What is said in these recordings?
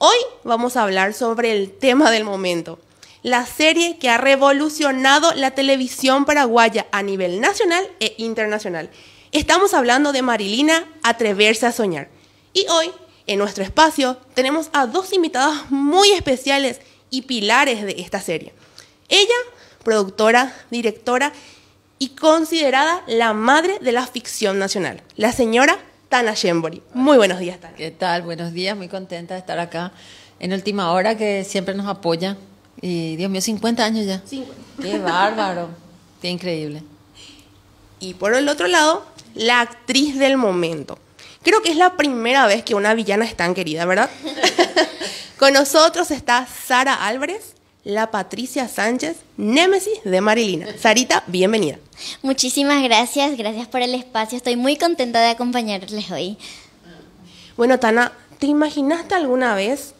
Hoy vamos a hablar sobre el tema del momento, la serie que ha revolucionado la televisión paraguaya a nivel nacional e internacional. Estamos hablando de Marilina Atreverse a Soñar. Y hoy, en nuestro espacio, tenemos a dos invitadas muy especiales y pilares de esta serie. Ella, productora, directora y considerada la madre de la ficción nacional, la señora Tana Shembori. Muy buenos días, Tana. ¿Qué tal? Buenos días, muy contenta de estar acá en Última Hora, que siempre nos apoya. Y Dios mío, 50 años ya. Qué bárbaro, qué increíble. Y por el otro lado, la actriz del momento. Creo que es la primera vez que una villana es tan querida, ¿verdad? Con nosotros está Sara Álvarez, la Patricia Sánchez, Némesis de Marilina. Sarita, bienvenida. Muchísimas gracias, gracias por el espacio. Estoy muy contenta de acompañarles hoy. Bueno, Tana, ¿te imaginaste alguna vez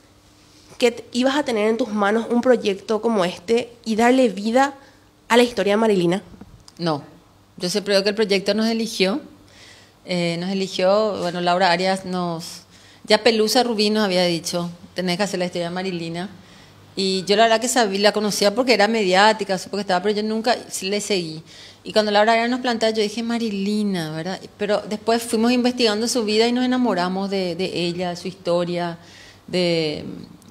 que ibas a tener en tus manos un proyecto como este y darle vida a la historia de Marilina? No, yo sé creo que el proyecto nos eligió. Eh, nos eligió, bueno, Laura Arias nos... Ya Pelusa Rubí nos había dicho, tenés que hacer la historia de Marilina. Y yo la verdad que sabía, la conocía porque era mediática, porque estaba, pero yo nunca le seguí. Y cuando Laura era nos plantea, yo dije Marilina, ¿verdad? Pero después fuimos investigando su vida y nos enamoramos de, de ella, de su historia, de,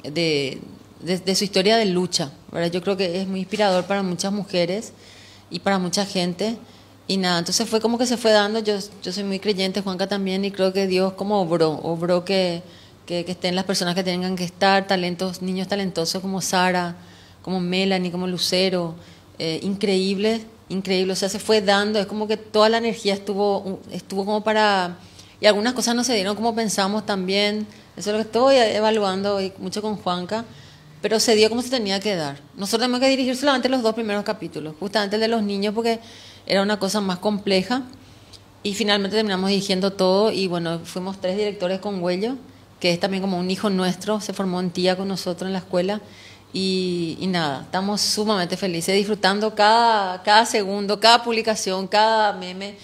de, de, su historia de lucha, ¿verdad? Yo creo que es muy inspirador para muchas mujeres y para mucha gente. Y nada, entonces fue como que se fue dando, yo, yo soy muy creyente, Juanca también, y creo que Dios como obró, obró que que, estén las personas que tengan que estar, talentos, niños talentosos como Sara, como Melanie, como Lucero, eh, increíble, increíble, o sea, se fue dando, es como que toda la energía estuvo, estuvo como para, y algunas cosas no se dieron como pensamos también, eso es lo que estoy evaluando hoy mucho con Juanca, pero se dio como se tenía que dar. Nosotros tenemos que dirigir solamente los dos primeros capítulos, justamente el de los niños porque era una cosa más compleja. Y finalmente terminamos dirigiendo todo y bueno, fuimos tres directores con Huello que es también como un hijo nuestro, se formó en tía con nosotros en la escuela. Y, nada, estamos sumamente felices disfrutando cada, cada segundo, cada publicación, cada meme.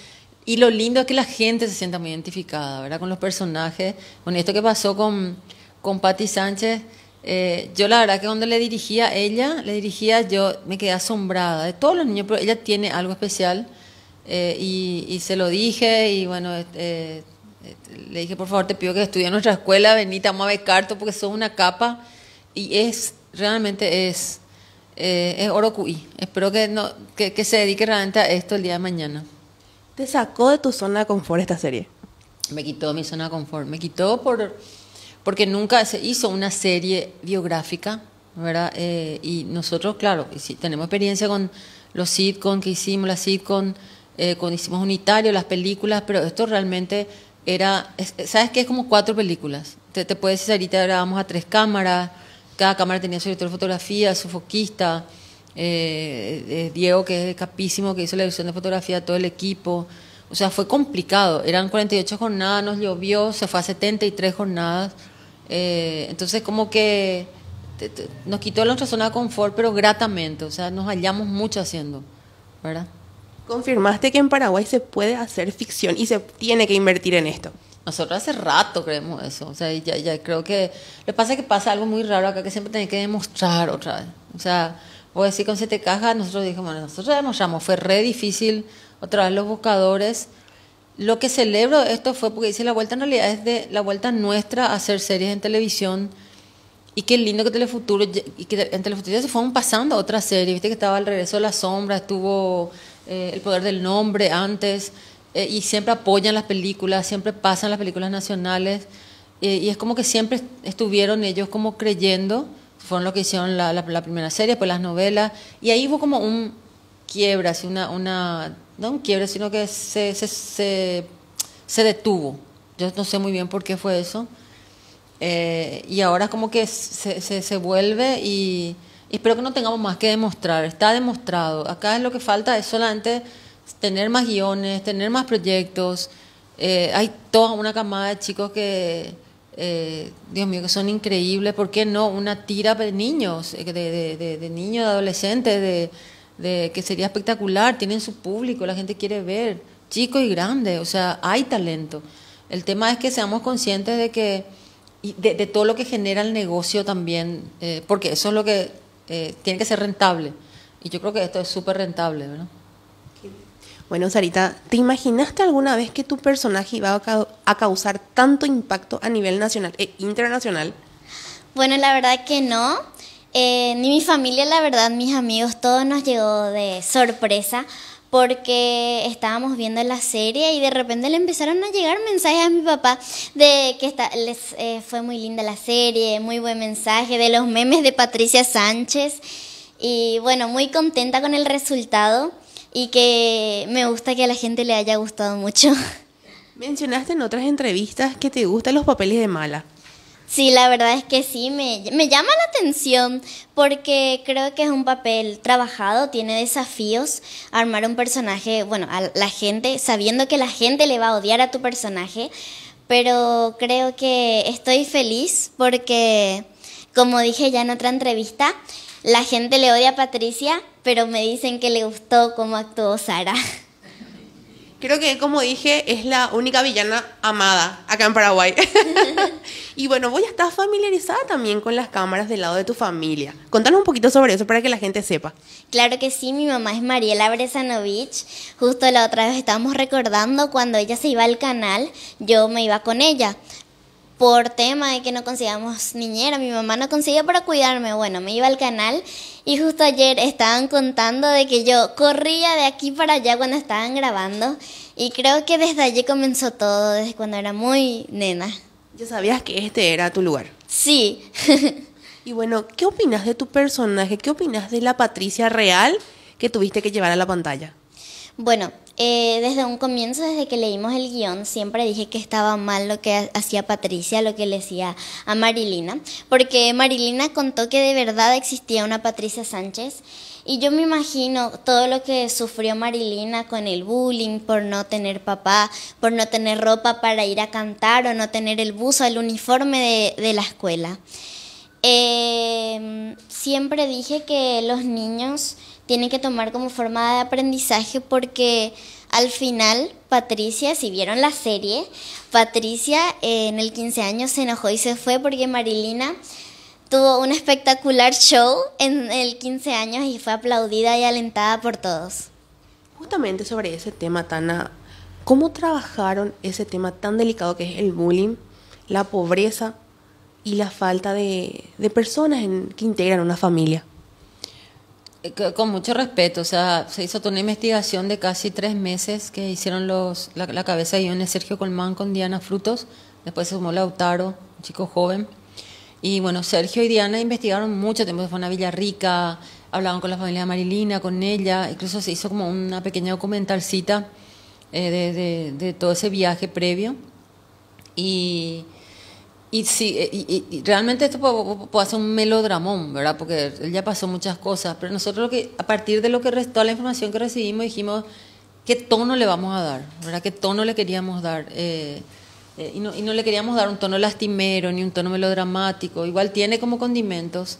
Y lo lindo es que la gente se sienta muy identificada, ¿verdad? Con los personajes. Con esto que pasó con, con Patti Sánchez, eh, yo la verdad que cuando le dirigía a ella, le dirigía yo, me quedé asombrada de todos los niños, pero ella tiene algo especial. Eh, y, se lo dije y bueno, eh, le dije, por favor, te pido que estudie en nuestra escuela, venita, vamos a porque sos una capa. Y es, realmente es, eh, es oro cuí. Espero que, no, que, se dedique realmente a esto el día de mañana. ¿Te sacó de tu zona de confort esta serie? Me quitó mi zona de confort. Me quitó por, porque nunca se hizo una serie biográfica, ¿verdad? Eh, y nosotros, claro, y sí, tenemos experiencia con los sitcom que hicimos, las sitcom, eh, con hicimos unitario, las películas, pero esto realmente era, ¿sabes que Es como cuatro películas. Te, puedes decir, ahorita grabamos a tres cámaras, cada cámara tenía su director de fotografía, su foquista, eh, eh Diego, que es capísimo, que hizo la edición de fotografía, todo el equipo. O sea, fue complicado. Eran 48 jornadas, nos llovió, se fue a 73 jornadas. Eh, entonces, como que nos quitó la nuestra zona de confort, pero gratamente. O sea, nos hallamos mucho haciendo, ¿verdad? confirmaste que en Paraguay se puede hacer ficción y se tiene que invertir en esto. Nosotros hace rato creemos eso. O sea, ya, creo que. Lo que pasa es que pasa algo muy raro acá que siempre tenés que demostrar otra vez. O sea, vos decís con siete cajas, nosotros dijimos, bueno, nosotros demostramos. Fue re difícil. Otra vez los buscadores. Lo que celebro esto fue porque dice la vuelta en realidad es de la vuelta nuestra a hacer series en televisión. Y qué lindo que Telefuturo, y que en Telefuturo ya se fueron pasando otras series, viste que estaba al regreso de la sombra, estuvo eh, El Poder del Nombre antes, eh, y siempre apoyan las películas, siempre pasan las películas nacionales, eh, y es como que siempre estuvieron ellos como creyendo, fueron los que hicieron la, la, primera serie, pues las novelas, y ahí hubo como un quiebra, una, una, no un quiebre, sino que se, se, se, detuvo. Yo no sé muy bien por qué fue eso. y ahora como que se, se, se vuelve y espero que no tengamos más que demostrar, está demostrado. Acá es lo que falta es solamente tener más guiones, tener más proyectos. Eh, hay toda una camada de chicos que, eh, Dios mío, que son increíbles. ¿Por qué no? Una tira de niños, eh, de, niños, de adolescentes, de, que sería espectacular. Tienen su público, la gente quiere ver, chicos y grandes. O sea, hay talento. El tema es que seamos conscientes de que, de, todo lo que genera el negocio también, porque eso es lo que eh, tiene que ser rentable. Y yo creo que esto es súper rentable, ¿verdad? Bueno, Sarita, ¿te imaginaste alguna vez que tu personaje iba a, causar tanto impacto a nivel nacional e internacional? Bueno, la verdad que no. Eh, ni mi familia, la verdad, mis amigos, todo nos llegó de sorpresa porque estábamos viendo la serie y de repente le empezaron a llegar mensajes a mi papá de que les, eh, fue muy linda la serie, muy buen mensaje, de los memes de Patricia Sánchez y bueno, muy contenta con el resultado y que me gusta que a la gente le haya gustado mucho. Mencionaste en otras entrevistas que te gustan los papeles de mala. Sí, la verdad es que sí, me, llama la atención porque creo que es un papel trabajado, tiene desafíos, armar un personaje, bueno, a la gente, sabiendo que la gente le va a odiar a tu personaje, pero creo que estoy feliz porque, como dije ya en otra entrevista, la gente le odia a Patricia, pero me dicen que le gustó cómo actuó Sara. Creo que, como dije, es la única villana amada acá en Paraguay. Y bueno, voy a estar familiarizada también con las cámaras del lado de tu familia. Contanos un poquito sobre eso para que la gente sepa. Claro que sí, mi mamá es Mariela Bresanovich. Justo la otra vez estábamos recordando cuando ella se iba al canal, yo me iba con ella por tema de que no consigamos niñera, mi mamá no consiguió para cuidarme. Bueno, me iba al canal y justo ayer estaban contando de que yo corría de aquí para allá cuando estaban grabando y creo que desde allí comenzó todo, desde cuando era muy nena. Ya sabías que este era tu lugar. Sí. y bueno, ¿qué opinas de tu personaje? ¿Qué opinas de la Patricia real que tuviste que llevar a la pantalla? Bueno, eh, desde un comienzo, desde que leímos el guión, siempre dije que estaba mal lo que hacía Patricia, lo que le decía a Marilina, porque Marilina contó que de verdad existía una Patricia Sánchez y yo me imagino todo lo que sufrió Marilina con el bullying, por no tener papá, por no tener ropa para ir a cantar o no tener el buzo, el uniforme de, la escuela. Em, siempre dije que los niños tienen que tomar como forma de aprendizaje porque al final Patricia, si vieron la serie, Patricia eh, en el 15 años se enojó y se fue porque Marilina tuvo un espectacular show en el 15 años y fue aplaudida y alentada por todos. Justamente sobre ese tema, Tana, ¿cómo trabajaron ese tema tan delicado que es el bullying, la pobreza y la falta de, de personas que integran una familia? Eh, con mucho respeto, o sea, se hizo toda una investigación de casi tres meses que hicieron los, la, cabeza de Iones Sergio Colmán con Diana Frutos, después se sumó Lautaro, un chico joven y bueno, Sergio y Diana investigaron mucho tiempo, fue una a Villarrica, hablaban con la familia Marilina, con ella, incluso se hizo como una pequeña documentalcita eh, de, todo ese viaje previo. Y, eh, realmente esto puede, ser un melodramón, ¿verdad? Porque él ya pasó muchas cosas, pero nosotros que, a partir de lo que toda la información que recibimos dijimos, ¿qué tono le vamos a dar? ¿Verdad? ¿Qué tono le queríamos dar? Eh, eh, y, no, y, no, le queríamos dar un tono lastimero ni un tono melodramático, igual tiene como condimentos.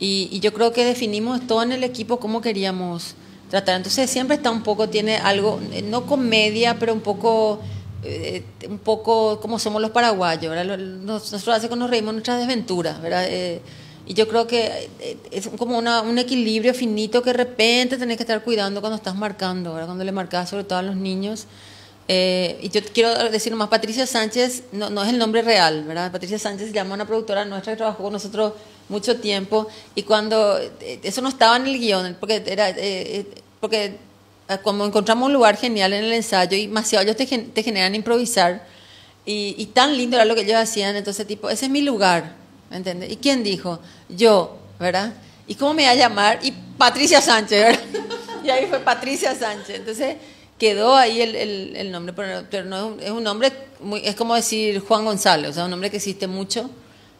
Y, yo creo que definimos todo en el equipo cómo queríamos tratar. Entonces siempre está un poco, tiene algo, eh, no comedia, pero un poco... Eh, un poco como somos los paraguayos, Nosotros hace que nos reímos nuestras desventuras, ¿verdad? y yo creo que es como un equilibrio finito que de repente tenés que estar cuidando cuando estás marcando, Cuando le marcas sobre todo a los niños. Eh, y yo quiero decir nomás, Patricia Sánchez, no, no, es el nombre real, ¿verdad? Patricia Sánchez se llama una productora nuestra que trabajó con nosotros mucho tiempo y cuando eh, eso no estaba en el guión, porque era... Eh, porque como encontramos un lugar genial en el ensayo y demasiado ellos te, te generan improvisar y, y, tan lindo era lo que ellos hacían, entonces tipo, ese es mi lugar, ¿me ¿entiendes? ¿Y quién dijo? Yo, ¿verdad? ¿Y cómo me va a llamar? Y Patricia Sánchez, ¿verdad? Y ahí fue Patricia Sánchez. Entonces, quedó ahí el, nombre, pero, no es un, es un nombre, es como decir Juan González, o sea, un nombre que existe mucho.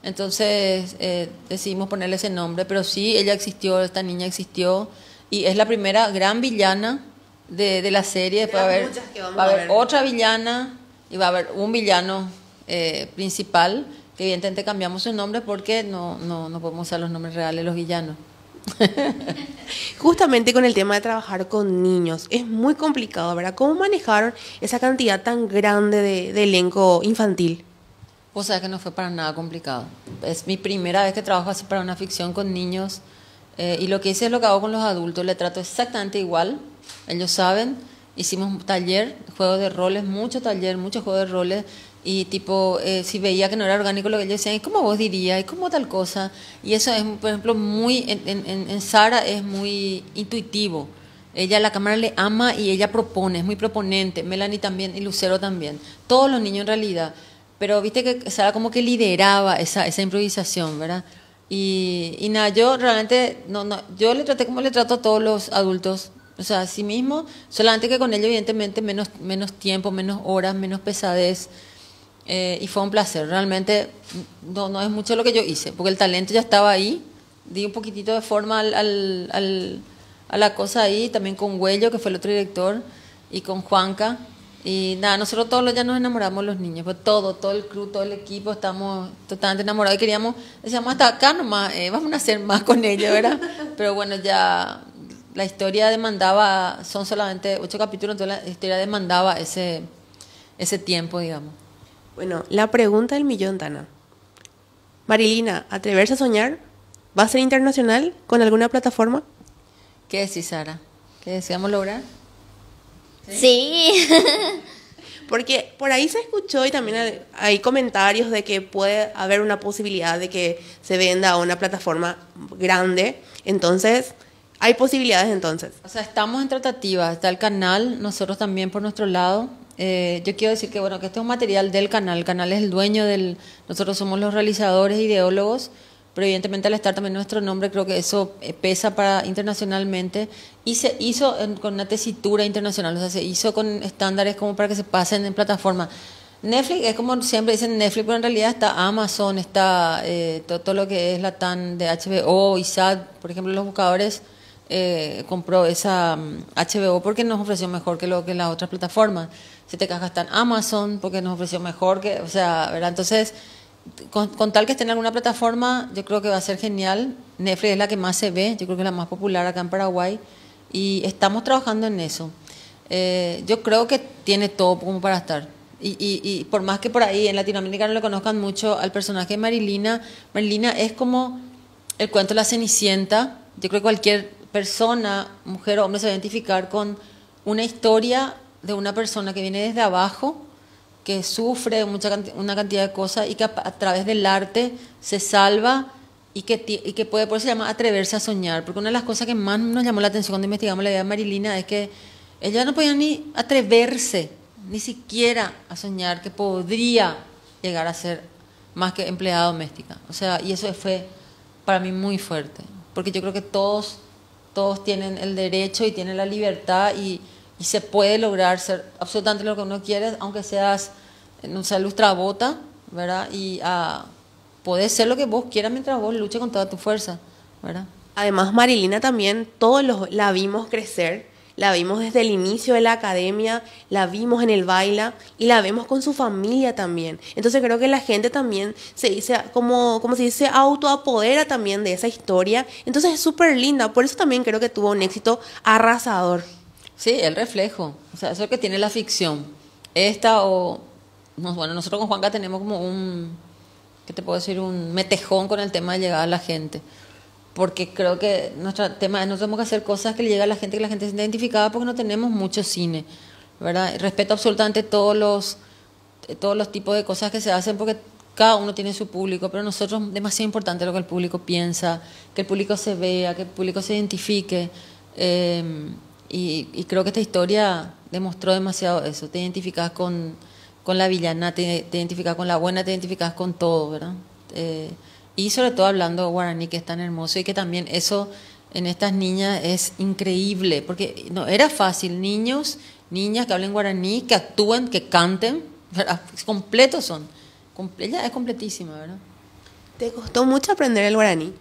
Entonces eh, decidimos ponerle ese nombre, pero sí, ella existió, esta niña existió, y es la primera gran villana de, de la serie. va a haber, va a haber otra villana y va a haber un villano eh, principal, que evidentemente cambiamos su nombre porque no, no, no podemos usar los nombres reales de los villanos. Justamente con el tema de trabajar con niños, es muy complicado, ¿verdad? ¿Cómo manejaron esa cantidad tan grande de, elenco infantil? O sea que no fue para nada complicado. Es mi primera vez que trabajo así para una ficción con niños eh, y lo que hice es lo que hago con los adultos, le trato exactamente igual, ellos saben. Hicimos taller, juegos de roles, mucho taller, mucho juego de roles y tipo, eh, si veía que no era orgánico, lo que ellos decían es como vos dirías, es como tal cosa. Y eso es, por ejemplo, muy, en, en, Sara es muy intuitivo. Ella, la cámara le ama y ella propone, es muy proponente. Melanie también y Lucero también. Todos los niños en realidad. Pero viste que Sara como que lideraba esa, esa improvisación, ¿verdad? Y, nada, yo realmente, no, no, yo le traté como le trato a todos los adultos, o sea, a sí mismo, solamente que con ellos evidentemente menos, menos tiempo, menos horas, menos pesadez, eh, y fue un placer, realmente no, no, es mucho lo que yo hice, porque el talento ya estaba ahí, di un poquitito de forma al, al, a la cosa ahí, también con Huello, que fue el otro director, y con Juanca, y nada, nosotros todos ya nos enamoramos los niños, pues todo, todo el club, todo el equipo, estamos totalmente enamorados y queríamos, decíamos hasta acá nomás, eh, vamos a hacer más con ellos, ¿verdad? Pero bueno, ya la historia demandaba, son solamente ocho capítulos, entonces la historia demandaba ese, ese tiempo, digamos. Bueno, la pregunta del millón, Dana. Marilina, ¿atreverse a soñar? ¿Va a ser internacional con alguna plataforma? ¿Qué decís, Sara? ¿Qué deseamos lograr? Sí. Porque por ahí se escuchó y también hay comentarios de que puede haber una posibilidad de que se venda a una plataforma grande. Entonces, hay posibilidades entonces. O sea, estamos en tratativa. Está el canal, nosotros también por nuestro lado eh, yo quiero decir que bueno que este es un material del canal. El canal es el dueño del. Nosotros somos los realizadores, ideólogos, pero evidentemente al estar también nuestro nombre creo que eso eh, pesa para internacionalmente y se hizo con una tesitura internacional, o sea se hizo con estándares como para que se pasen en plataforma. Netflix es como siempre dicen Netflix, pero en realidad está Amazon, está eh, todo, lo que es la TAN de HBO y por ejemplo los buscadores. Eh, compró esa mm, HBO porque nos ofreció mejor que lo que las otras plataformas si te está en Amazon porque nos ofreció mejor que, o sea, ¿verdad? Entonces, con, tal que esté en alguna plataforma, yo creo que va a ser genial. Netflix es la que más se ve, yo creo que es la más popular acá en Paraguay y estamos trabajando en eso. Eh, yo creo que tiene todo como para estar. Y, y, y, por más que por ahí en Latinoamérica no le conozcan mucho al personaje de Marilina, Marilina es como el cuento de la Cenicienta. Yo creo que cualquier persona, mujer o hombre, se va a identificar con una historia de una persona que viene desde abajo, que sufre mucha, una cantidad de cosas y que a, través del arte se salva y que, puede, por eso se llama atreverse a soñar. Porque una de las cosas que más nos llamó la atención cuando investigamos la vida de Marilina es que ella no podía ni atreverse, ni siquiera a soñar que podría llegar a ser más que empleada doméstica. O sea, y eso fue para mí muy fuerte, porque yo creo que todos, todos tienen el derecho y tienen la libertad y y se puede lograr ser absolutamente lo que uno quiere, aunque seas, en sea salustrabota, ¿verdad? Y ah, puedes ser lo que vos quieras mientras vos luches con toda tu fuerza, ¿verdad? Además, Marilina también, todos la vimos crecer, la vimos desde el inicio de la academia, la vimos en el baila y la vemos con su familia también. Entonces creo que la gente también se dice, como, como se dice, autoapodera también de esa historia. Entonces es súper linda, por eso también creo que tuvo un éxito arrasador. Sí, el reflejo. O sea, eso que tiene la ficción. Esta o. bueno, nosotros con Juanca tenemos como un. ¿Qué te puedo decir? Un metejón con el tema de llegar a la gente. Porque creo que nuestro tema es no tenemos que hacer cosas que le lleguen a la gente, que la gente se identifique, porque no tenemos mucho cine. ¿Verdad? Respeto absolutamente todos los, todos los tipos de cosas que se hacen, porque cada uno tiene su público, pero nosotros es demasiado importante lo que el público piensa, que el público se vea, que el público se identifique. Eh, y, creo que esta historia demostró demasiado eso. Te identificas con, con la villana, te, identificas con la buena, te identificas con todo, ¿verdad? Eh, y sobre todo hablando guaraní, que es tan hermoso y que también eso en estas niñas es increíble, porque no era fácil, niños, niñas que hablen guaraní, que actúen, que canten, ¿verdad? completos son. Ella es completísima, ¿verdad? ¿Te costó mucho aprender el guaraní?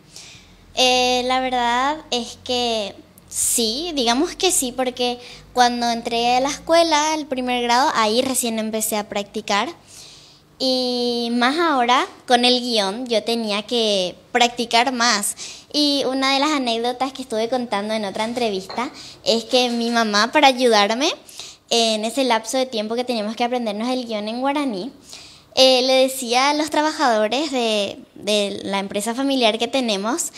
Eh, la verdad es que Sí, digamos que sí, porque cuando entré a la escuela, el primer grado, ahí recién empecé a practicar. Y más ahora, con el guión, yo tenía que practicar más. Y una de las anécdotas que estuve contando en otra entrevista es que mi mamá, para ayudarme en ese lapso de tiempo que teníamos que aprendernos el guión en guaraní, eh, le decía a los trabajadores de la empresa familiar que tenemos,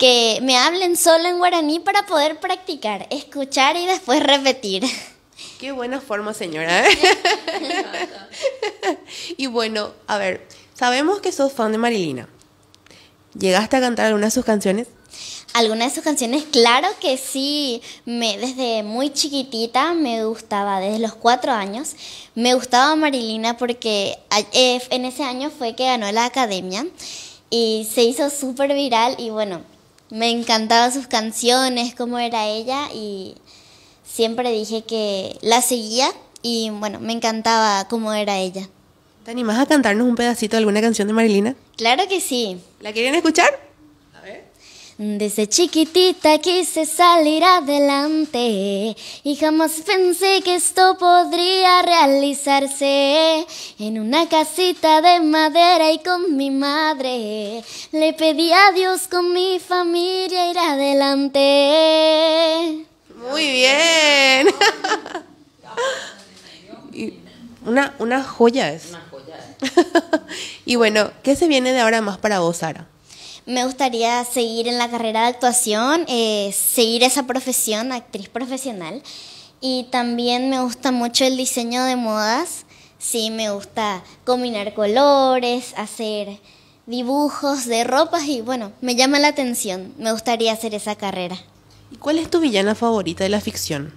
que me hablen solo en guaraní para poder practicar, escuchar y después repetir. Qué buena forma, señora. y bueno, a ver, sabemos que sos fan de Marilina. ¿Llegaste a cantar alguna de sus canciones? Algunas de sus canciones, claro que sí. Me, desde muy chiquitita me gustaba, desde los cuatro años, me gustaba Marilina porque eh, en ese año fue que ganó la academia y se hizo súper viral y bueno, me encantaban sus canciones, cómo era ella y siempre dije que la seguía y bueno, me encantaba cómo era ella. ¿Te animás a cantarnos un pedacito de alguna canción de Marilina? Claro que sí. ¿La quieren escuchar? Desde chiquitita quise salir adelante y jamás pensé que esto podría realizarse. En una casita de madera y con mi madre le pedí a Dios con mi familia ir adelante. Muy bien. una, joya es. y bueno, ¿qué se viene de ahora más para vos, Sara? Me gustaría seguir en la carrera de actuación, eh, seguir esa profesión, actriz profesional. Y también me gusta mucho el diseño de modas. Sí, me gusta combinar colores, hacer dibujos de ropas y bueno, me llama la atención. Me gustaría hacer esa carrera. ¿Y cuál es tu villana favorita de la ficción?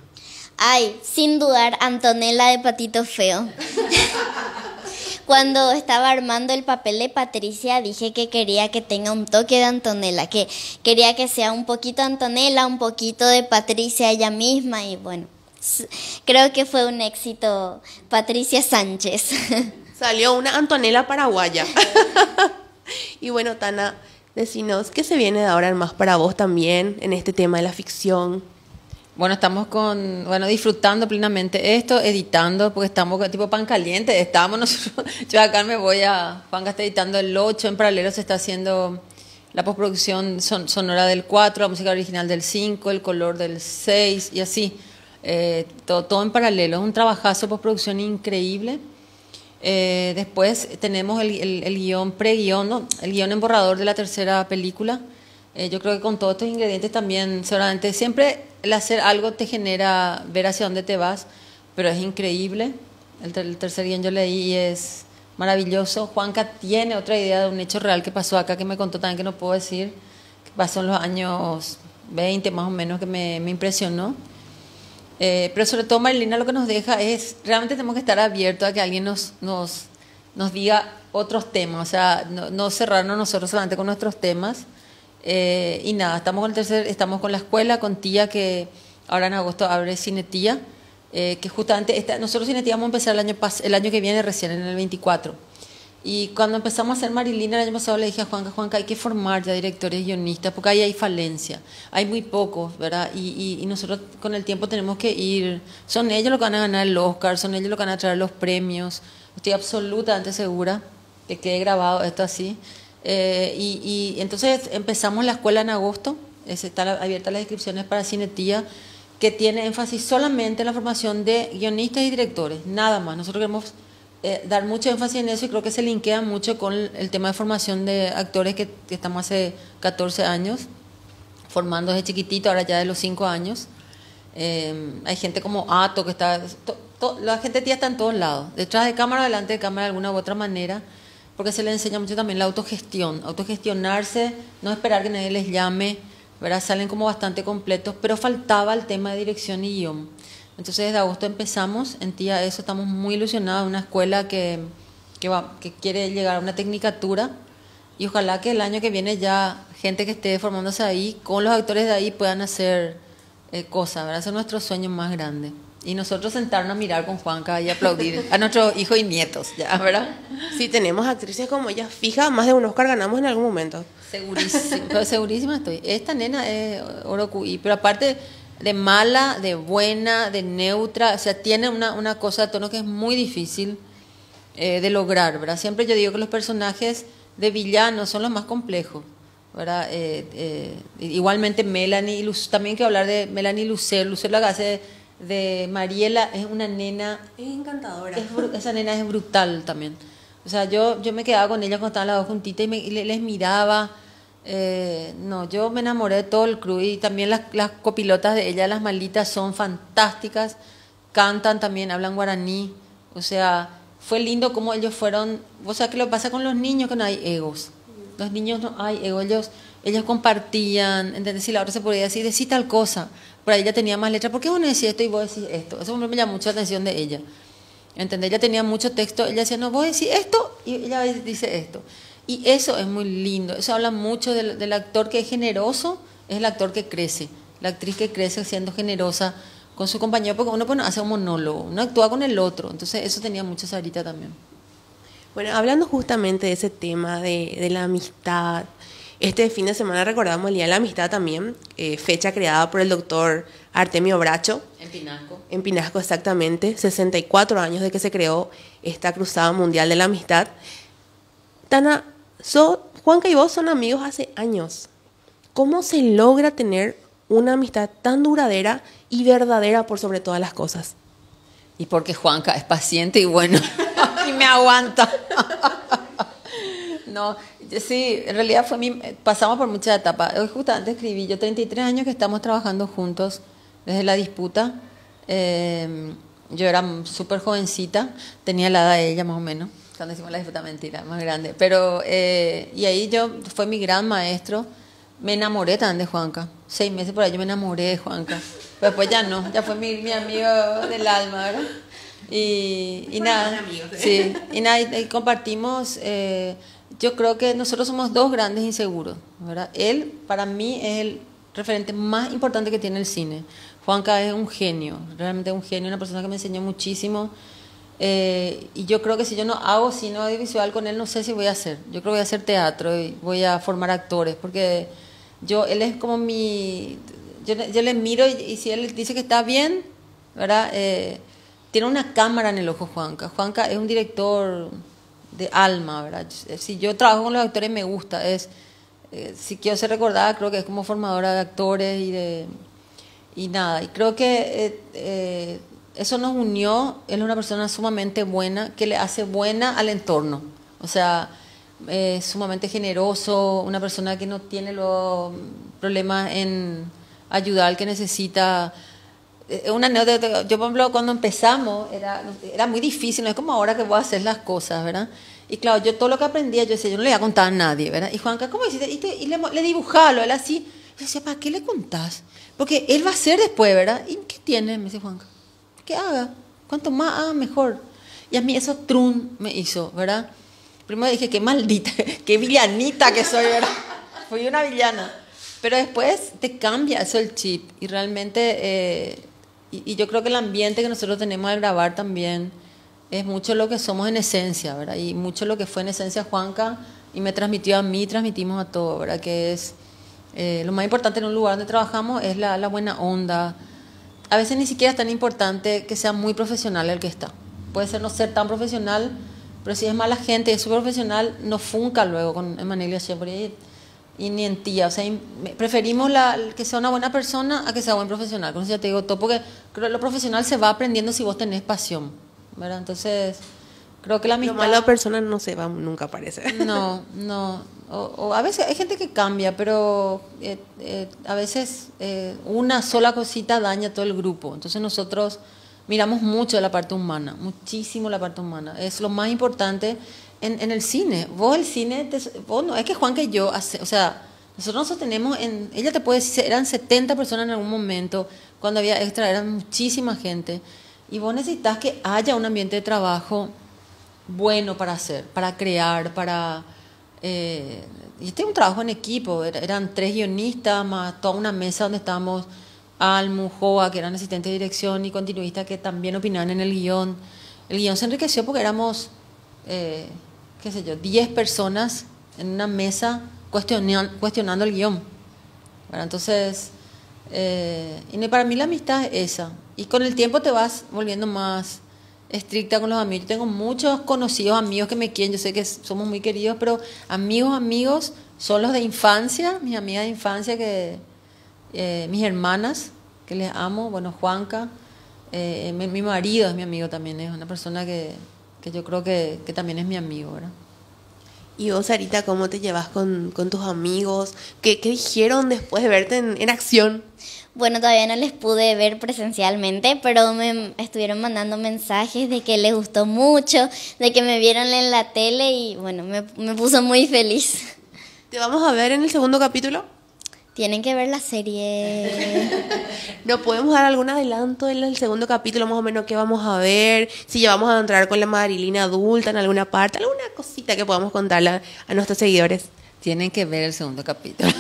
Ay, sin dudar, Antonella de Patito Feo. cuando estaba armando el papel de Patricia dije que quería que tenga un toque de Antonella, que quería que sea un poquito Antonella, un poquito de Patricia ella misma y bueno, creo que fue un éxito Patricia Sánchez. Salió una Antonella paraguaya. y bueno, Tana, decinos qué se viene de ahora más para vos también en este tema de la ficción. Bueno, estamos con, bueno, disfrutando plenamente esto, editando, porque estamos tipo pan caliente, estamos nosotros, yo acá me voy a, Juan está editando el 8, en paralelo se está haciendo la postproducción sonora del 4, la música original del 5, el color del 6 y así, eh, todo, en paralelo, es un trabajazo postproducción increíble. Eh, después tenemos el, el, guión pre el guión en borrador de la tercera película, eh, yo creo que con todos estos ingredientes también, seguramente, siempre el hacer algo te genera ver hacia dónde te vas, pero es increíble. El, tercer guión yo leí y es maravilloso. Juanca tiene otra idea de un hecho real que pasó acá que me contó también que no puedo decir, que pasó en los años 20 más o menos, que me, impresionó. Eh, pero sobre todo, Marilina, lo que nos deja es, realmente tenemos que estar abiertos a que alguien nos, nos, nos diga otros temas, o sea, no, no cerrarnos nosotros solamente con nuestros temas eh, y nada, estamos con el tercer, estamos con la escuela, con tía que ahora en agosto abre Cinetía, eh, que justamente esta, nosotros Tía vamos a empezar el año, el año que viene recién, en el 24. Y cuando empezamos a hacer Marilina el año pasado le dije a Juanca, Juanca, hay que formar ya directores y guionistas, porque ahí hay falencia, hay muy pocos, ¿verdad? Y, y, nosotros con el tiempo tenemos que ir, son ellos los que van a ganar el Oscar, son ellos los que van a traer los premios, estoy absolutamente segura de que he grabado esto así. Eh, y, entonces empezamos la escuela en agosto, Está están abiertas las inscripciones para Cinetilla, que tiene énfasis solamente en la formación de guionistas y directores, nada más. Nosotros queremos eh, dar mucho énfasis en eso y creo que se linkea mucho con el tema de formación de actores que, estamos hace 14 años, formando desde chiquitito, ahora ya de los 5 años. Eh, hay gente como Ato que está... la gente tía está en todos lados, detrás de cámara, delante de cámara, de alguna u otra manera porque se le enseña mucho también la autogestión, autogestionarse, no esperar que nadie les llame, ¿verdad? Salen como bastante completos, pero faltaba el tema de dirección y guión. Entonces desde agosto empezamos, en TIA eso estamos muy ilusionados, una escuela que, que, va, que quiere llegar a una tecnicatura y ojalá que el año que viene ya gente que esté formándose ahí, con los actores de ahí puedan hacer eh, cosas, ¿verdad? es nuestro sueño más grande. Y nosotros sentarnos a mirar con Juanca y aplaudir a nuestros hijos y nietos, ¿ya? ¿verdad? Si tenemos actrices como ella fija, más de un Oscar ganamos en algún momento. Segurísima, segurísima estoy. Esta nena es Orocuy, pero aparte de mala, de buena, de neutra, o sea, tiene una, cosa de tono que es muy difícil eh, de lograr, ¿verdad? Siempre yo digo que los personajes de villanos son los más complejos. ¿verdad? Eh, eh, igualmente Melanie también que hablar de Melanie Lucero, Lucero la hace de Mariela es una nena... Es encantadora. esa nena es brutal también. O sea, yo, yo me quedaba con ella cuando estaban las dos juntitas y, me, les miraba. Eh, no, yo me enamoré de todo el crew y también las, copilotas de ella, las malditas, son fantásticas. Cantan también, hablan guaraní. O sea, fue lindo como ellos fueron. O sea, que lo pasa con los niños que no hay egos. Los niños no hay egos, ellos, compartían. ¿Entendés? Si la otra se podía decir, decir tal cosa por ahí ya tenía más letras. ¿Por qué vos no decís esto y vos decís esto? Eso me llamó la atención de ella. ¿Entendés? Ella tenía mucho texto, ella decía, no, vos decís esto y ella dice esto. Y eso es muy lindo, eso habla mucho del, actor que es generoso, es el actor que crece, la actriz que crece siendo generosa con su compañero, porque uno pues, hace un monólogo, uno actúa con el otro, entonces eso tenía mucho Sarita también. Bueno, hablando justamente de ese tema de, de la amistad, este fin de semana recordamos el Día de la Amistad también, eh, fecha creada por el doctor Artemio Bracho. En Pinasco. En Pinasco, exactamente. 64 años de que se creó esta Cruzada Mundial de la Amistad. Tana, Juanca y vos son amigos hace años. ¿Cómo se logra tener una amistad tan duradera y verdadera por sobre todas las cosas? Y porque Juanca es paciente y bueno, y me aguanta. No, sí, en realidad fue mi, pasamos por muchas etapas. Hoy justamente escribí, yo 33 años que estamos trabajando juntos desde la disputa. Eh, yo era súper jovencita, tenía la edad de ella más o menos, cuando hicimos la disputa mentira, más grande. Pero, eh, y ahí yo, fue mi gran maestro. Me enamoré también de Juanca. Seis meses por ahí yo me enamoré de Juanca. Pero después ya no, ya fue mi, amigo del alma, ¿verdad? Y, nada, sí, y nada, y, compartimos... Eh, yo creo que nosotros somos dos grandes inseguros, ¿verdad? Él, para mí, es el referente más importante que tiene el cine. Juanca es un genio, realmente un genio, una persona que me enseñó muchísimo. Eh, y yo creo que si yo no hago cine audiovisual con él, no sé si voy a hacer. Yo creo que voy a hacer teatro y voy a formar actores, porque yo, él es como mi. Yo, le miro y, si él dice que está bien, ¿verdad? Eh, tiene una cámara en el ojo, Juanca. Juanca es un director de alma, ¿verdad? Si yo trabajo con los actores me gusta, es, eh, si quiero ser recordada, creo que es como formadora de actores y de... Y nada, y creo que eh, eh, eso nos unió, él es una persona sumamente buena, que le hace buena al entorno, o sea, es sumamente generoso, una persona que no tiene los problemas en ayudar al que necesita eh, una yo por ejemplo cuando empezamos era, era muy difícil, no es como ahora que voy a hacer las cosas, ¿verdad? Y claro, yo todo lo que aprendía, yo decía, yo no le iba a contar a nadie, ¿verdad? Y Juanca, ¿cómo hiciste? Y, le, dibujalo, él así. Yo decía, ¿para qué le contás? Porque él va a hacer después, ¿verdad? ¿Y qué tiene? Me dice Juanca, qué haga. Cuanto más haga, mejor. Y a mí eso trun me hizo, ¿verdad? Primero dije, qué maldita, qué villanita que soy, ¿verdad? Fui una villana. Pero después te cambia eso el chip y realmente... Eh, y, yo creo que el ambiente que nosotros tenemos al grabar también es mucho lo que somos en esencia, ¿verdad? Y mucho lo que fue en esencia Juanca y me transmitió a mí, transmitimos a todo, ¿verdad? Que es eh, lo más importante en un lugar donde trabajamos es la, buena onda. A veces ni siquiera es tan importante que sea muy profesional el que está. Puede ser no ser tan profesional, pero si es mala gente y es súper profesional, no funca luego con Emanuel siempre y ni en tía. O sea, preferimos que sea una buena persona a que sea buen profesional. Con eso ya te digo todo, porque lo profesional se va aprendiendo si vos tenés pasión. ¿verdad? Entonces, creo que la misma. Lo mala persona no se va nunca, parece. No, no. O, a veces hay gente que cambia, pero eh, eh, a veces eh, una sola cosita daña todo el grupo. Entonces, nosotros miramos mucho la parte humana, muchísimo la parte humana. Es lo más importante en, el cine. Vos el cine, vos no, es que Juan que yo, hace, o sea, nosotros nos tenemos en, ella te puede decir, eran 70 personas en algún momento, cuando había extra eran muchísima gente, y vos necesitas que haya un ambiente de trabajo bueno para hacer, para crear, para... Eh, y este es un trabajo en equipo, er, eran tres guionistas, más toda una mesa donde estábamos Almu, Joa, que eran asistentes de dirección y continuistas que también opinaban en el guión. El guión se enriqueció porque éramos... Eh, qué sé yo, 10 personas en una mesa cuestionando el guión. entonces, eh, y para mí la amistad es esa. Y con el tiempo te vas volviendo más estricta con los amigos. Yo tengo muchos conocidos amigos que me quieren, yo sé que somos muy queridos, pero amigos, amigos, son los de infancia, mis amigas de infancia, que eh, mis hermanas, que les amo, bueno, Juanca, eh, mi marido es mi amigo también, es una persona que que yo creo que, también es mi amigo, Y vos, Sarita, ¿cómo te llevas con, tus amigos? ¿Qué, dijeron después de verte en, acción? Bueno, todavía no les pude ver presencialmente, pero me estuvieron mandando mensajes de que les gustó mucho, de que me vieron en la tele y bueno, me puso muy feliz. ¿Te vamos a ver en el segundo capítulo? Tienen que ver la serie. ¿No podemos dar algún adelanto en el segundo capítulo, más o menos, qué vamos a ver? Si ya vamos a entrar con la Marilina adulta en alguna parte, alguna cosita que podamos contarle a nuestros seguidores. Tienen que ver el segundo capítulo.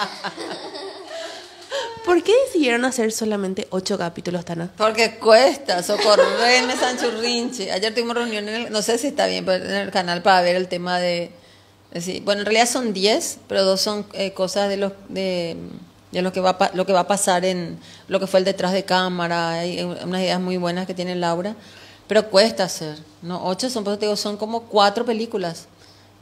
¿Por qué decidieron hacer solamente ocho capítulos, Tana? Porque cuesta, socorrenme Sanchurrinche. Ayer tuvimos reunión, en el, no sé si está bien, pero en el canal para ver el tema de Así, bueno, en realidad son 10, pero dos son eh, cosas de los de, de lo que va lo que va a pasar en lo que fue el detrás de cámara, hay eh, unas ideas muy buenas que tiene Laura, pero cuesta hacer, ¿no? Ocho son, digo, son como cuatro películas.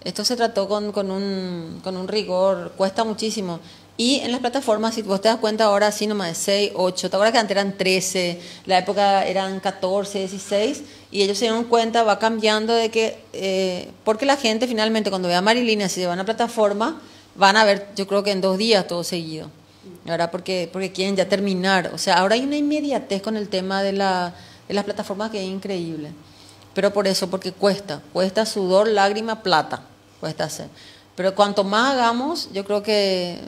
Esto se trató con, con, un, con un rigor, cuesta muchísimo. Y en las plataformas, si vos te das cuenta, ahora sí nomás de 6, 8, ¿te acuerdas que antes eran 13, la época eran 14, 16? Y ellos se dieron cuenta, va cambiando de que, eh, porque la gente finalmente cuando ve a Marilina, si se van a plataforma, van a ver, yo creo que en dos días todo seguido, ahora Porque, porque quieren ya terminar. O sea, ahora hay una inmediatez con el tema de, la, de las plataformas que es increíble. Pero por eso, porque cuesta, cuesta sudor, lágrima, plata, cuesta hacer. Pero cuanto más hagamos, yo creo que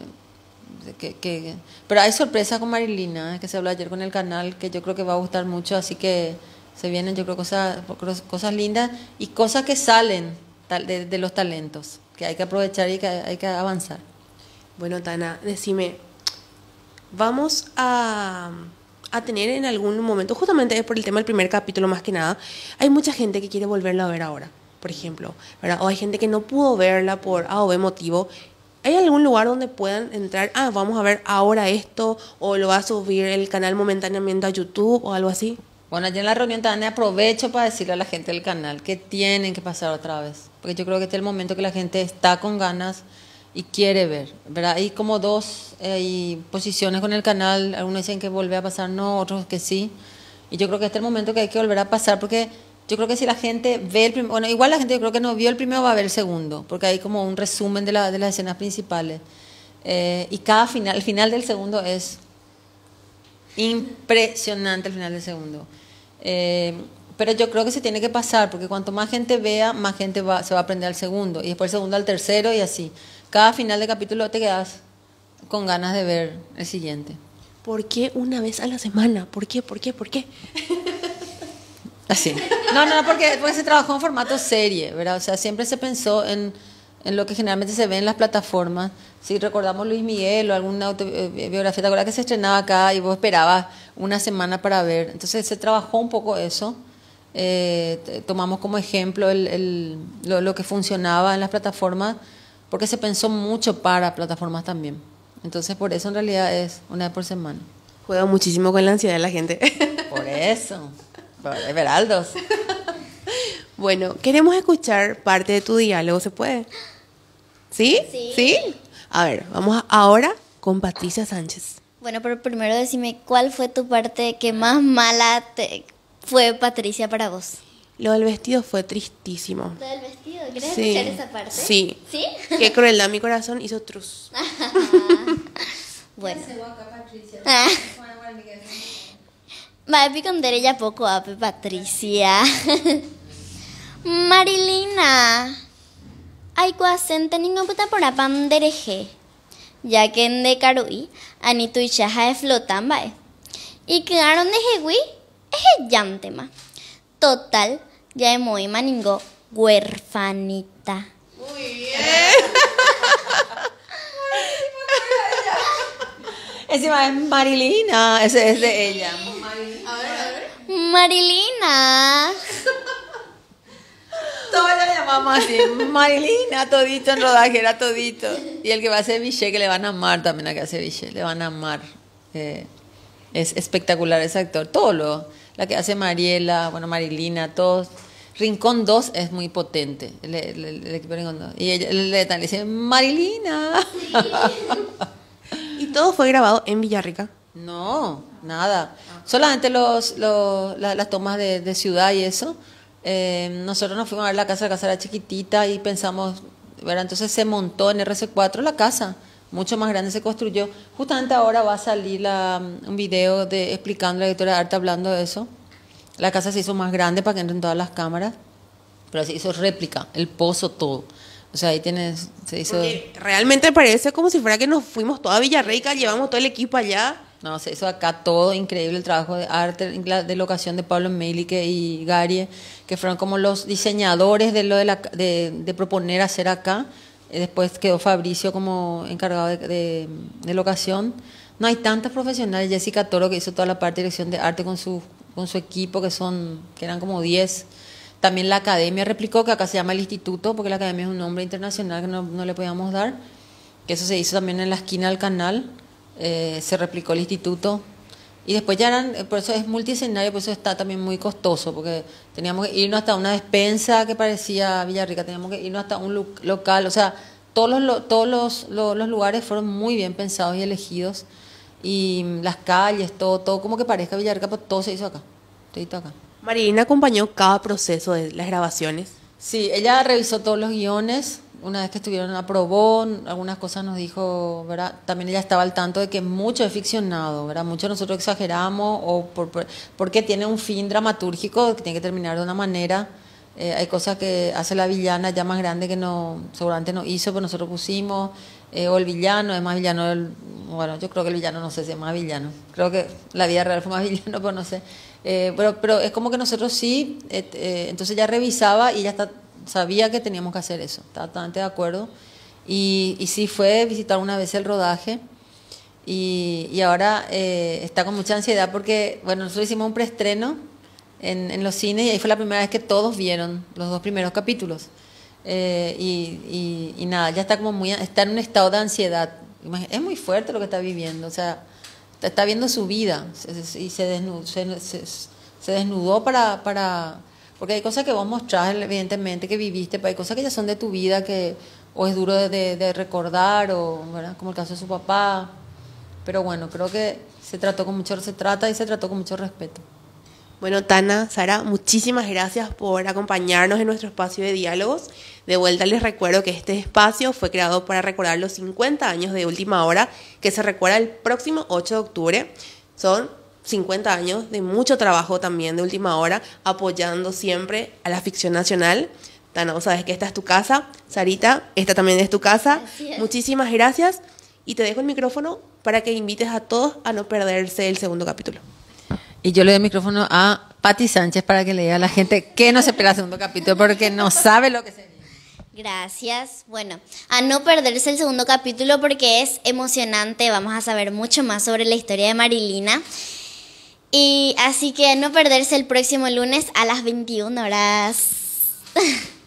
que, pero hay sorpresa con Marilina, que se habló ayer con el canal, que yo creo que va a gustar mucho, así que se vienen, yo creo, cosas, cosas lindas y cosas que salen de, de los talentos, que hay que aprovechar y que hay que avanzar. Bueno, Tana, decime, vamos a, a tener en algún momento, justamente por el tema del primer capítulo más que nada, hay mucha gente que quiere volverla a ver ahora por ejemplo, O hay gente que no pudo verla por A o B motivo ¿Hay algún lugar donde puedan entrar? Ah, vamos a ver ahora esto, o lo va a subir el canal momentáneamente a YouTube o algo así. Bueno, allá en la reunión también aprovecho para decirle a la gente del canal que tienen que pasar otra vez, porque yo creo que este es el momento que la gente está con ganas y quiere ver, ¿verdad? Hay como dos eh, posiciones con el canal, algunos dicen que vuelve a pasar, no, otros que sí, y yo creo que este es el momento que hay que volver a pasar porque yo creo que si la gente ve el primero, bueno, igual la gente yo creo que no vio el primero va a ver el segundo, porque hay como un resumen de, la, de las escenas principales. Eh, y cada final, el final del segundo es impresionante, el final del segundo. Eh, pero yo creo que se tiene que pasar, porque cuanto más gente vea, más gente se va a aprender al segundo, y después el segundo al tercero y así. Cada final de capítulo te quedas con ganas de ver el siguiente. ¿Por qué una vez a la semana? ¿Por qué? ¿Por qué? ¿Por qué? No, no, porque, pues se trabajó en formato serie, ¿verdad? O sea, siempre se pensó en, lo que generalmente se ve en las plataformas. Si recordamos Luis Miguel o alguna autobiografía, eh, ¿te acuerdas que se estrenaba acá y vos esperabas una semana para ver? Entonces se trabajó un poco eso. Eh, tomamos como ejemplo lo, que funcionaba en las plataformas, porque se pensó mucho para plataformas también. Entonces por eso en realidad es una vez por semana. Juega muchísimo con la ansiedad de la gente. Por eso. Everaldos. bueno, queremos escuchar parte de tu diálogo, ¿se puede? ¿Sí? ¿Sí? A ver, vamos ahora con Patricia Sánchez. Bueno, pero primero decime, ¿cuál fue tu parte que más mala te fue Patricia para vos? Lo del vestido fue tristísimo. ¿Lo del vestido? ¿Querés sí. escuchar esa parte? Sí. ¿Sí? Qué crueldad, mi corazón hizo truz. bueno con derecha poco a Patricia. Marilina. Ay cuasen teningo puta por dereje. Ya que en de caruí, anito y chaja flotan bae. Eh. Y quedaron de jegui, es llantema. Total, ya es muy maningo, huerfanita. Muy bien. Encima es Marilina, ese es de ella. Marilina. Todos la llamamos así, Marilina, todito en rodaje, era todito. Y el que va a hacer Vichy, que le van a amar también la que hace Vichy, le van a amar. Eh, es espectacular ese actor, todo lo, la que hace Mariela, bueno, Marilina, todos. Rincón 2 es muy potente, el, equipo Rincón Y ella le, dice, Marilina. y todo fue grabado en Villarrica. No, nada. Solamente los, los las tomas de, ciudad y eso. Eh, nosotros nos fuimos a ver la casa, la casa era chiquitita y pensamos, ¿verdad? Entonces se montó en RC4 la casa, mucho más grande se construyó. Justamente ahora va a salir un video de explicando la editorial de arte hablando de eso. La casa se hizo más grande para que entren todas las cámaras, pero se hizo réplica, el pozo todo. O sea, ahí tienes, se hizo... realmente parece como si fuera que nos fuimos toda Villarreica, llevamos todo el equipo allá no se eso acá todo increíble el trabajo de arte, de locación de Pablo Melique y Gary, que fueron como los diseñadores de lo de, proponer hacer acá. Eh, después quedó Fabricio como encargado de, locación. No hay tantas profesionales. Jessica Toro que hizo toda la parte de dirección de arte con su, equipo, que son que eran como 10. También la academia replicó, que acá se llama el instituto, porque la academia es un nombre internacional que no, le podíamos dar. Que eso se hizo también en la esquina del canal eh, se replicó el instituto. Y después ya eran, eh, por eso es multiescenario, por eso está también muy costoso, porque teníamos que irnos hasta una despensa que parecía Villarrica, teníamos que irnos hasta un local, o sea, todos los, todos los, lugares fueron muy bien pensados y elegidos, y las calles, todo, todo como que parezca Villarrica, pues todo se hizo acá, todo hizo acá. Marina acompañó cada proceso de las grabaciones. Sí, ella revisó todos los guiones, una vez que estuvieron aprobó, algunas cosas nos dijo, ¿verdad? También ella estaba al tanto de que mucho es ficcionado, ¿verdad? Mucho nosotros exageramos o por, por, porque tiene un fin dramatúrgico que tiene que terminar de una manera. Eh, hay cosas que hace la villana ya más grande que no seguramente no hizo, pero nosotros pusimos. Eh, o el villano, es más villano. bueno, yo creo que el villano no sé si es más villano. Creo que la vida real fue más villano, pero no sé. Eh, pero, pero es como que nosotros sí, entonces ya revisaba y ya está sabía que teníamos que hacer eso, estaba totalmente de acuerdo. Y, sí fue visitar una vez el rodaje. Y, ahora eh, está con mucha ansiedad porque, bueno, nosotros hicimos un preestreno en, los cines y ahí fue la primera vez que todos vieron los dos primeros capítulos. Eh, y, nada, ya está como muy, está en un estado de ansiedad. Es muy fuerte lo que está viviendo, o sea, está, viendo su vida y se, desnudó, desnudó para porque hay cosas que vos mostrás, evidentemente, que viviste, pero hay cosas que ya son de tu vida que o es duro de, recordar, o como el caso de su papá. Pero bueno, creo que se trató con mucho, se trata y se trató con mucho respeto. Bueno, Tana, Sara, muchísimas gracias por acompañarnos en nuestro espacio de diálogos. De vuelta les recuerdo que este espacio fue creado para recordar los 50 años de Última Hora, que se recuerda el próximo 8 de octubre. Son 50 años de mucho trabajo también de última hora, apoyando siempre a la ficción nacional. Tano, sabes que esta es tu casa. Sarita, esta también es tu casa. Muchísimas gracias. Y te dejo el micrófono para que invites a todos a no perderse el segundo capítulo. Y yo le doy el micrófono a Patti Sánchez para que le diga a la gente que no se espera el segundo capítulo porque no sabe lo que se Gracias. Bueno, a no perderse el segundo capítulo porque es emocionante. Vamos a saber mucho más sobre la historia de Marilina. Y así que no perderse el próximo lunes a las 21 horas.